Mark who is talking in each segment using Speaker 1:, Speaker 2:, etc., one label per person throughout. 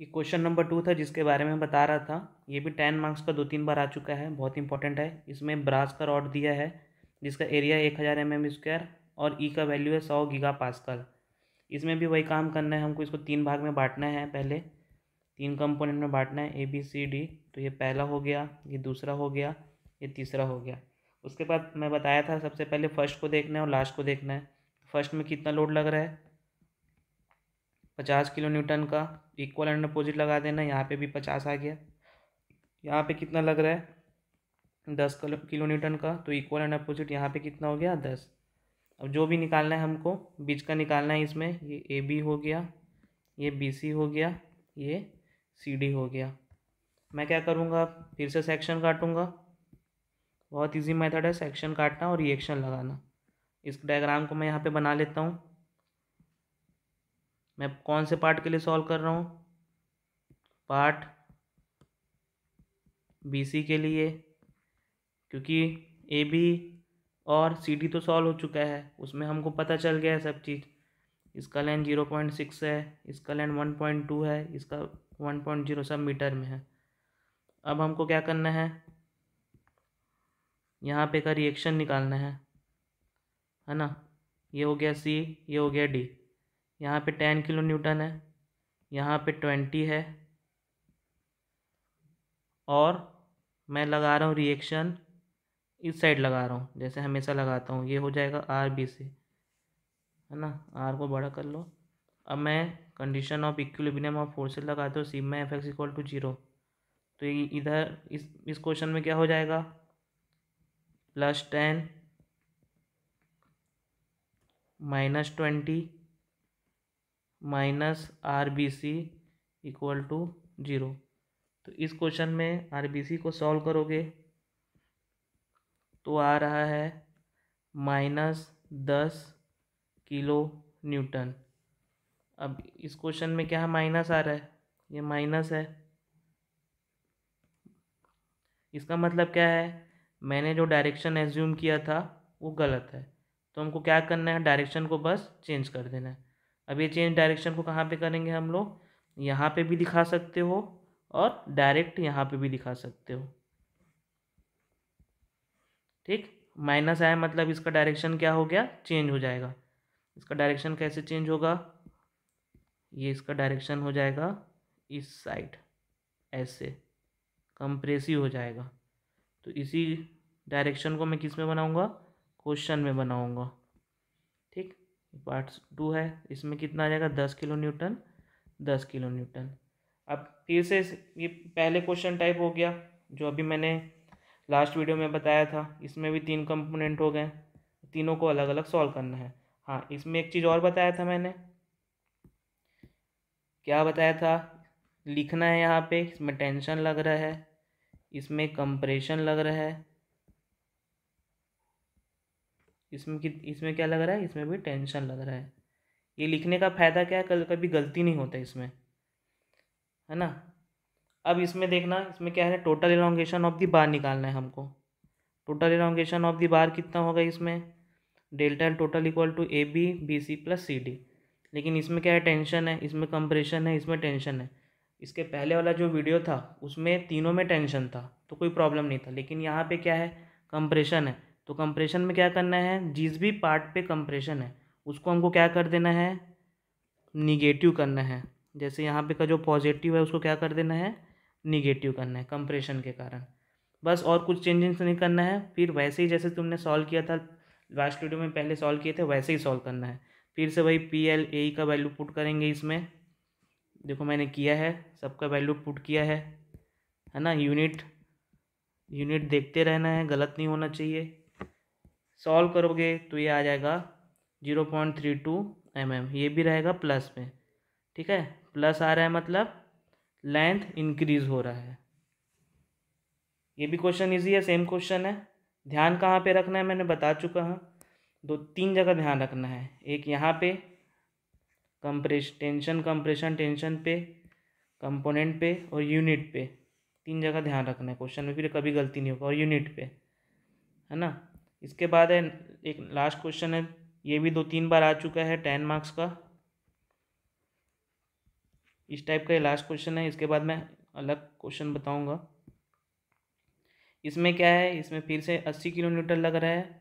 Speaker 1: ये question number two था जिसके बारे में बता रहा था ये भी टेन मार्क्स का दो तीन बार आ चुका है बहुत इंपॉर्टेंट है इसमें ब्रास का रॉड दिया है जिसका एरिया एक हज़ार एम एम स्क्वायर और ई का वैल्यू है सौ गीगा पास्कल इसमें भी वही काम करना है हमको इसको तीन भाग में बांटना है पहले तीन कंपोनेंट में बांटना है ए बी सी डी तो ये पहला हो गया ये दूसरा हो गया ये तीसरा हो गया उसके बाद मैं बताया था सबसे पहले फर्स्ट को देखना है और लास्ट को देखना है फर्स्ट में कितना लोड लग रहा है पचास किलो न्यूटन का इक्वल एंड अपोजिट लगा देना यहाँ पे भी पचास आ गया यहाँ पे कितना लग रहा है दस किलो न्यूटन का तो इक्वल एंड अपोजिट यहाँ पे कितना हो गया दस अब जो भी निकालना है हमको बीच का निकालना है इसमें ये ए बी हो गया ये बी सी हो गया ये सी डी हो गया मैं क्या करूँगा फिर से सेक्शन काटूँगा बहुत इजी मेथड है सेक्शन काटना और रिएक्शन लगाना इस डायग्राम को मैं यहाँ पे बना लेता हूँ मैं कौन से पार्ट के लिए सॉल्व कर रहा हूँ पार्ट बीसी के लिए क्योंकि ए बी और सी डी तो सॉल्व हो चुका है उसमें हमको पता चल गया है सब चीज़ इसका लेंथ जीरो पॉइंट सिक्स है इसका लेंथ वन पॉइंट टू है इसका वन पॉइंट जीरो सब मीटर में है अब हमको क्या करना है यहाँ पे का रिएक्शन निकालना है है ना ये हो गया सी ये हो गया डी यहाँ पे टेन किलो न्यूटन है यहाँ पे ट्वेंटी है और मैं लगा रहा हूँ रिएक्शन इस साइड लगा रहा हूँ जैसे हमेशा लगाता हूँ ये हो जाएगा आर बी से है ना आर को बड़ा कर लो अब मैं condition of equilibrium of forces लगाता हूँ sigma F X equal to zero तो इधर इस इस क्वेश्चन में क्या हो जाएगा plus ten minus twenty minus R B C equal to zero तो इस क्वेश्चन में आर बी सी को सॉल्व करोगे तो आ रहा है माइनस दस किलो न्यूटन अब इस क्वेश्चन में क्या माइनस आ रहा है ये माइनस है इसका मतलब क्या है मैंने जो डायरेक्शन एज्यूम किया था वो गलत है तो हमको क्या करना है डायरेक्शन को बस चेंज कर देना है अब ये चेंज डायरेक्शन को कहाँ पे करेंगे हम लोग यहाँ पे भी दिखा सकते हो और डायरेक्ट यहाँ पे भी दिखा सकते हो ठीक माइनस आया मतलब इसका डायरेक्शन क्या हो गया चेंज हो जाएगा इसका डायरेक्शन कैसे चेंज होगा ये इसका डायरेक्शन हो जाएगा इस साइड ऐसे कंप्रेसिव हो जाएगा तो इसी डायरेक्शन को मैं किस में बनाऊंगा क्वेश्चन में बनाऊंगा पार्ट टू है इसमें कितना आ जाएगा दस किलो न्यूटन दस किलो न्यूटन अब फिर से ये पहले क्वेश्चन टाइप हो गया जो अभी मैंने लास्ट वीडियो में बताया था इसमें भी तीन कंपोनेंट हो गए तीनों को अलग अलग सॉल्व करना है हाँ इसमें एक चीज़ और बताया था मैंने क्या बताया था लिखना है यहाँ पे इसमें टेंशन लग रहा है इसमें कंप्रेशन लग रहा है इसमें कि इसमें क्या लग रहा है इसमें भी टेंशन लग रहा है ये लिखने का फ़ायदा क्या है कल कभी गलती नहीं होता इसमें है ना अब इसमें देखना इसमें क्या है total elongation of the bar निकालना है हमको total elongation of the bar कितना होगा इसमें delta L total equal to A B B C plus C D लेकिन इसमें क्या है टेंशन है इसमें कंप्रेशन है इसमें टेंशन है इसके पहले वाला जो वीडियो था उसमें तीनों में टेंशन था तो कोई प्रॉब्लम नहीं था लेकिन यहाँ पे क्या है कंप्रेशन है तो कंप्रेशन में क्या करना है जिस भी पार्ट पे कंप्रेशन है उसको हमको क्या कर देना है निगेटिव करना है जैसे यहाँ पे का जो पॉजिटिव है उसको क्या कर देना है निगेटिव करना है कंप्रेशन के कारण बस और कुछ चेंजेस तो नहीं करना है फिर वैसे ही जैसे तुमने सॉल्व किया था लास्ट वीडियो में पहले सॉल्व किए थे वैसे ही सॉल्व करना है फिर से वही पी एल ए का वैल्यू पुट करेंगे इसमें देखो मैंने किया है सबका वैल्यू पुट किया है है ना यूनिट यूनिट देखते रहना है गलत नहीं होना चाहिए सॉल्व करोगे तो ये आ जाएगा zero point three two M M ये भी रहेगा प्लस में ठीक है प्लस आ रहा है मतलब लेंथ इंक्रीज हो रहा है ये भी क्वेश्चन इजी है सेम क्वेश्चन है ध्यान कहाँ पे रखना है मैंने बता चुका हूँ दो तीन जगह ध्यान रखना है एक यहाँ पे कंप्रेश टेंशन कंप्रेशन टेंशन पे कंपोनेंट पे और यूनिट पे तीन जगह ध्यान रखना है क्वेश्चन में फिर कभी गलती नहीं होगा और यूनिट पे है ना इसके बाद है एक लास्ट क्वेश्चन है ये भी दो तीन बार आ चुका है टेन मार्क्स का इस टाइप का लास्ट क्वेश्चन है इसके बाद मैं अलग क्वेश्चन बताऊंगा इसमें क्या है इसमें फिर से अस्सी किलो न्यूटन लग रहा है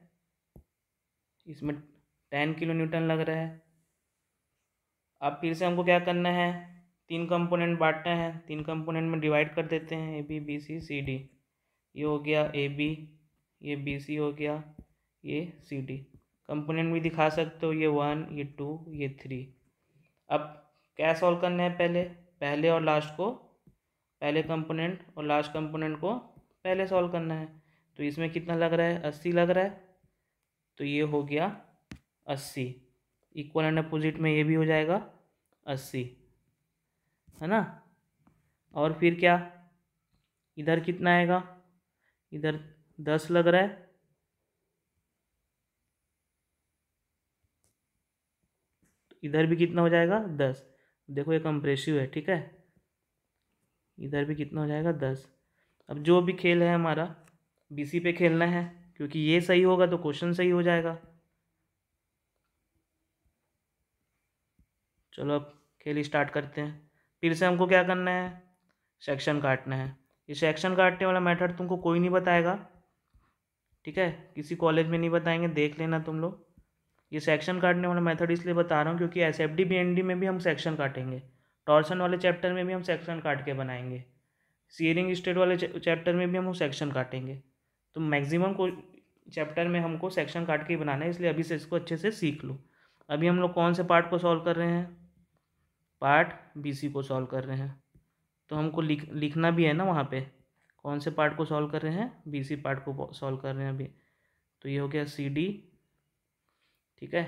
Speaker 1: इसमें टेन किलो न्यूटन लग रहा है अब फिर से हमको क्या करना है तीन कंपोनेंट बांटना है तीन कंपोनेंट में डिवाइड कर देते हैं A B B C C D ये हो गया ए बी ये बी सी हो गया ये सी डी कंपोनेंट भी दिखा सकते हो ये वन ये टू ये थ्री अब क्या सॉल्व करना है पहले पहले और लास्ट को पहले कंपोनेंट और लास्ट कंपोनेंट को पहले सॉल्व करना है तो इसमें कितना लग रहा है अस्सी लग रहा है तो ये हो गया अस्सी इक्वल एंड अपोजिट में ये भी हो जाएगा अस्सी है ना और फिर क्या इधर कितना आएगा इधर दस लग रहा है इधर भी कितना हो जाएगा दस देखो ये कंप्रेसिव है ठीक है इधर भी कितना हो जाएगा दस अब जो भी खेल है हमारा बीसी पे खेलना है क्योंकि ये सही होगा तो क्वेश्चन सही हो जाएगा चलो अब खेल स्टार्ट करते हैं फिर से हमको क्या करना है सेक्शन काटना है ये सेक्शन काटने वाला मेथड तुमको कोई नहीं बताएगा ठीक है किसी कॉलेज में नहीं बताएंगे देख लेना तुम लोग ये सेक्शन काटने वाला मेथड इसलिए बता रहा हूँ क्योंकि S F D B N D में भी हम सेक्शन काटेंगे टॉर्सन वाले चैप्टर में भी हम सेक्शन काट के बनाएंगे सीयरिंग स्टेट वाले चैप्टर में भी हम सेक्शन काटेंगे तो मैक्सिमम को चैप्टर में हमको सेक्शन काट के ही बनाना है इसलिए अभी से इसको अच्छे से सीख लो अभी हम लोग कौन से पार्ट को सॉल्व कर रहे हैं पार्ट सी को सॉल्व कर रहे हैं तो हमको लिख लिखना भी है ना वहाँ पर कौन से पार्ट को सॉल्व कर रहे हैं बी सी पार्ट को सॉल्व कर रहे हैं अभी तो ये हो गया सी डी ठीक है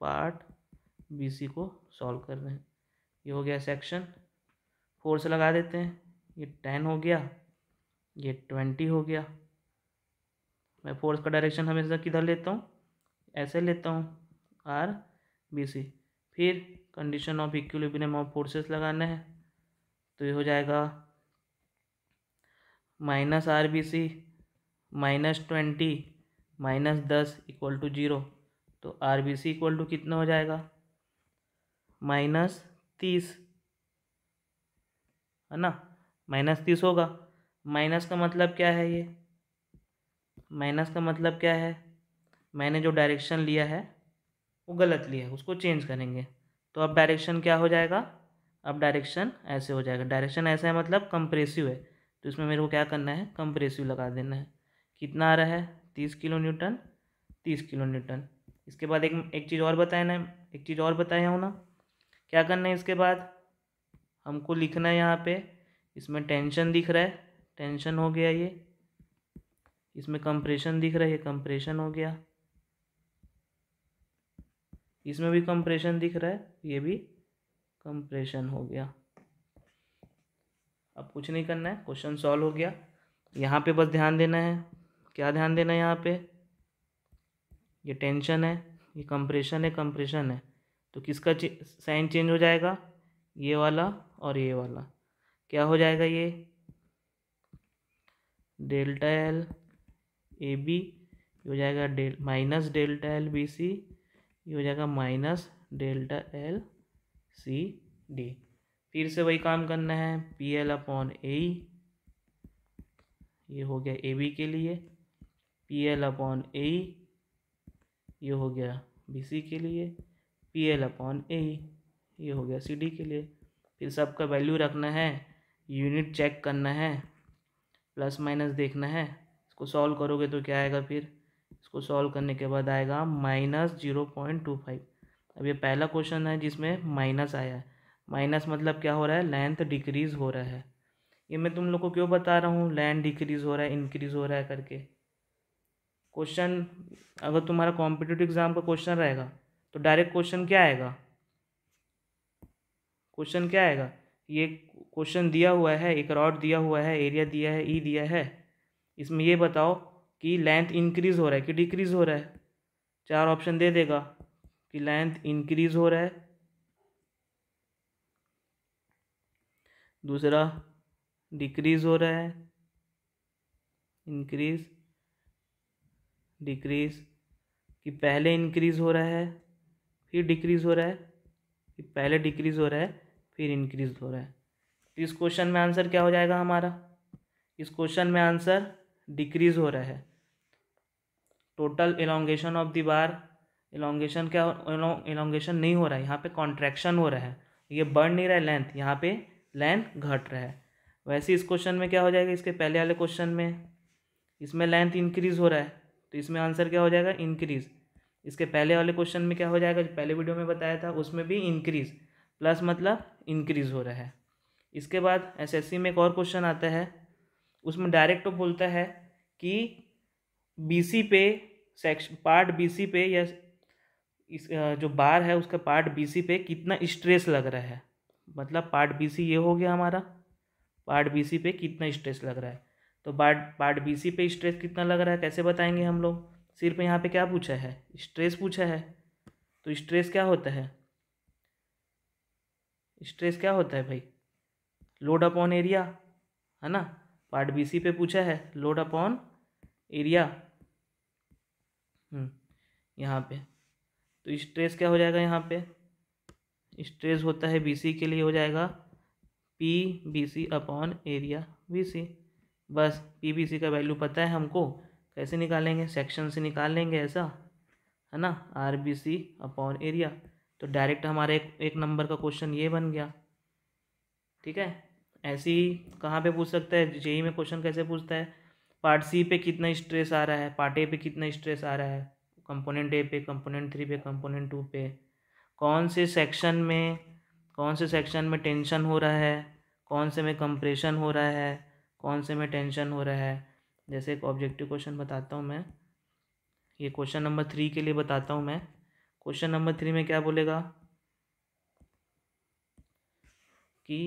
Speaker 1: पार्ट बी सी को सॉल्व कर रहे हैं ये हो गया सेक्शन फोर से लगा देते हैं ये टेन हो गया ये ट्वेंटी हो गया मैं फोर्स का डायरेक्शन हमेशा किधर लेता हूँ ऐसे लेता हूँ आर बी सी फिर condition of equilibrium of forces लगाना है तो ये हो जाएगा minus R B C minus twenty minus दस इक्वल टू जीरो तो R B C equal to कितना हो जाएगा माइनस तीस है ना माइनस तीस होगा माइनस का मतलब क्या है ये माइनस का मतलब क्या है मैंने जो डायरेक्शन लिया है वो गलत लिया है उसको चेंज करेंगे तो अब डायरेक्शन क्या हो जाएगा अब डायरेक्शन ऐसे हो जाएगा डायरेक्शन ऐसा है मतलब कंप्रेसिव है तो इसमें मेरे को क्या करना है कंप्रेसिव लगा देना है कितना आ रहा है तीस किलो न्यूटन तीस किलो न्यूटन इसके बाद एक एक चीज़ और बताए ना एक चीज़ और बताया हो ना क्या करना है इसके बाद हमको लिखना है यहाँ पे इसमें टेंशन दिख रहा है टेंशन हो गया ये इसमें कंप्रेशन दिख रहा है ये कंप्रेशन हो गया इसमें भी कंप्रेशन दिख रहा है ये भी कंप्रेशन हो गया अब कुछ नहीं करना है क्वेश्चन सॉल्व हो गया यहाँ पे बस ध्यान देना है क्या ध्यान देना है यहाँ पे ये टेंशन है ये कंप्रेशन है कंप्रेशन है तो किसका चे, साइन चेंज हो जाएगा ये वाला और ये वाला क्या हो जाएगा ये डेल्टा एल ए बी ये हो जाएगा del minus delta L B C ये हो जाएगा minus delta L C D फिर से वही काम करना है पी एल अपॉन ए ये हो गया ए बी के लिए पी एल अपॉन ए ये हो गया बी सी के लिए पी एल अपॉन ए ये हो गया सी डी के लिए फिर सबका वैल्यू रखना है यूनिट चेक करना है प्लस माइनस देखना है इसको सॉल्व करोगे तो क्या आएगा फिर इसको सॉल्व करने के बाद आएगा minus zero point two five अब ये पहला क्वेश्चन है जिसमें माइनस आया है माइनस मतलब क्या हो रहा है लेंथ डिक्रीज़ हो रहा है ये मैं तुम लोग को क्यों बता रहा हूँ लेंथ डिक्रीज़ हो रहा है इंक्रीज़ हो रहा है करके क्वेश्चन अगर तुम्हारा कॉम्पिटेटिव एग्ज़ाम का क्वेश्चन रहेगा तो डायरेक्ट क्वेश्चन क्या आएगा क्वेश्चन क्या आएगा ये क्वेश्चन दिया हुआ है एक रॉड दिया हुआ है एरिया दिया है ई दिया है इसमें ये बताओ कि लेंथ इंक्रीज़ हो रहा है कि डिक्रीज़ हो रहा है चार ऑप्शन दे देगा कि लेंथ इंक्रीज़ हो रहा है दूसरा डिक्रीज़ हो रहा है इंक्रीज़ डिक्रीज़ कि पहले इंक्रीज़ हो रहा है फिर डिक्रीज़ हो रहा है कि पहले डिक्रीज़ हो रहा है फिर इंक्रीज़ हो रहा है तो इस क्वेश्चन में आंसर क्या हो जाएगा हमारा इस क्वेश्चन में आंसर डिक्रीज़ हो रहा है total elongation of the bar elongation क्या एलोंगेशन नहीं हो रहा है यहाँ पे कॉन्ट्रैक्शन हो रहा है ये बढ़ नहीं रहा है लेंथ यहाँ पे लेंथ घट रहा है वैसे इस क्वेश्चन में क्या हो जाएगा इसके पहले वाले क्वेश्चन में इसमें लेंथ इंक्रीज़ हो रहा है तो इसमें आंसर क्या हो जाएगा इंक्रीज़ इसके पहले वाले क्वेश्चन में क्या हो जाएगा जो पहले वीडियो में बताया था उसमें भी इंक्रीज़ प्लस मतलब इंक्रीज़ हो रहा है इसके बाद एसएससी में एक और क्वेश्चन आता है उसमें डायरेक्ट बोलता है कि बीसी पे सेक्श पार्ट बीसी पे या इस जो बार है उसका पार्ट बीसी पे कितना स्ट्रेस लग रहा है मतलब पार्ट बी सी ये हो गया हमारा पार्ट बी सी पे कितना स्ट्रेस लग रहा है तो पार्ट पार्ट बी सी पे स्ट्रेस कितना लग रहा है कैसे बताएंगे हम लोग सिर्फ यहाँ पे क्या पूछा है स्ट्रेस पूछा है तो स्ट्रेस क्या होता है स्ट्रेस क्या होता है भाई लोड अपॉन एरिया है ना पार्ट बी सी पे पूछा है लोड अपॉन एरिया यहाँ पे तो स्ट्रेस क्या हो जाएगा यहाँ पे स्ट्रेस होता है बी सी के लिए हो जाएगा P B C upon area B C बस पी बी सी का वैल्यू पता है हमको कैसे निकालेंगे सेक्शन से निकाल लेंगे ऐसा है ना R B C upon area तो डायरेक्ट हमारा एक एक नंबर का क्वेश्चन ये बन गया ठीक है ऐसी कहाँ पे पूछ सकता है जेई e में क्वेश्चन कैसे पूछता है पार्ट सी पे कितना स्ट्रेस आ रहा है पार्ट ए पे कितना स्ट्रेस आ रहा है कंपोनेंट ए पे कंपोनेंट थ्री पे कंपोनेंट टू पे कौन से सेक्शन में कौन से सेक्शन में टेंशन हो रहा है कौन से में कंप्रेशन हो रहा है कौन से में टेंशन हो रहा है जैसे एक ऑब्जेक्टिव क्वेश्चन बताता हूँ मैं ये क्वेश्चन नंबर थ्री के लिए बताता हूँ मैं क्वेश्चन नंबर थ्री में क्या बोलेगा कि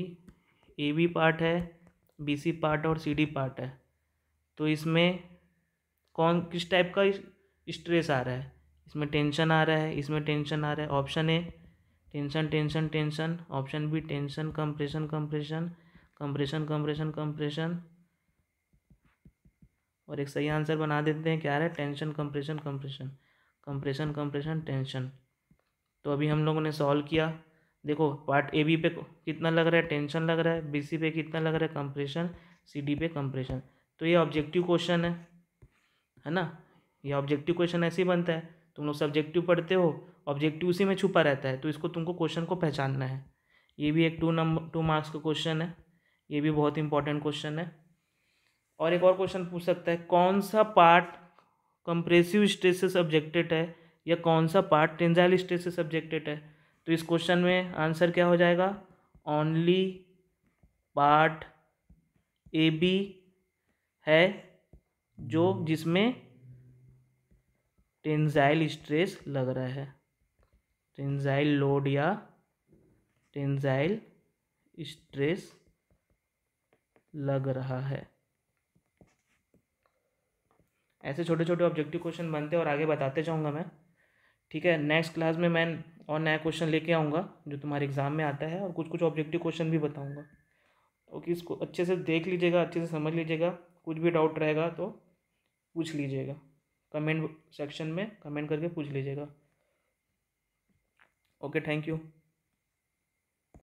Speaker 1: ए बी पार्ट है बी सी पार्ट और सी डी पार्ट है तो इसमें कौन किस टाइप का स्ट्रेस आ रहा है इसमें टेंशन आ रहा है इसमें टेंशन आ रहा है option A tension tension tension option B tension compression compression compression compression compression और एक सही आंसर बना देते हैं क्या है tension compression compression compression compression tension तो अभी हम लोगों ने सॉल्व किया देखो पार्ट ए बी पे कितना लग रहा है टेंशन लग रहा है बी सी पे कितना लग रहा है कंप्रेशन सी डी पे कंप्रेशन तो ये ऑब्जेक्टिव क्वेश्चन है है ना ये ऑब्जेक्टिव क्वेश्चन ऐसे ही बनता है तुम लोग सब्जेक्टिव पढ़ते हो ऑब्जेक्टिव उसी में छुपा रहता है तो इसको तुमको क्वेश्चन को पहचानना है ये भी एक टू नंबर टू मार्क्स का क्वेश्चन है ये भी बहुत इंपॉर्टेंट क्वेश्चन है और एक और क्वेश्चन पूछ सकता है कौन सा पार्ट कंप्रेसिव स्ट्रेस से सब्जेक्टेड है या कौन सा पार्ट टेंजाइल स्ट्रेस से सब्जेक्टेड है तो इस क्वेश्चन में आंसर क्या हो जाएगा ओनली पार्ट ए बी है जो जिसमें टेंजाइल स्ट्रेस लग रहा है टेंजाइल लोड या टेंजाइल स्ट्रेस लग रहा है ऐसे छोटे छोटे ऑब्जेक्टिव क्वेश्चन बनते हैं और आगे बताते जाऊंगा मैं ठीक है नेक्स्ट क्लास में मैं और नया क्वेश्चन लेके आऊँगा जो तुम्हारे एग्ज़ाम में आता है और कुछ कुछ ऑब्जेक्टिव क्वेश्चन भी बताऊँगा ओके इसको अच्छे से देख लीजिएगा अच्छे से समझ लीजिएगा कुछ भी डाउट रहेगा तो पूछ लीजिएगा कमेंट सेक्शन में कमेंट करके पूछ लीजिएगा ओके थैंक यू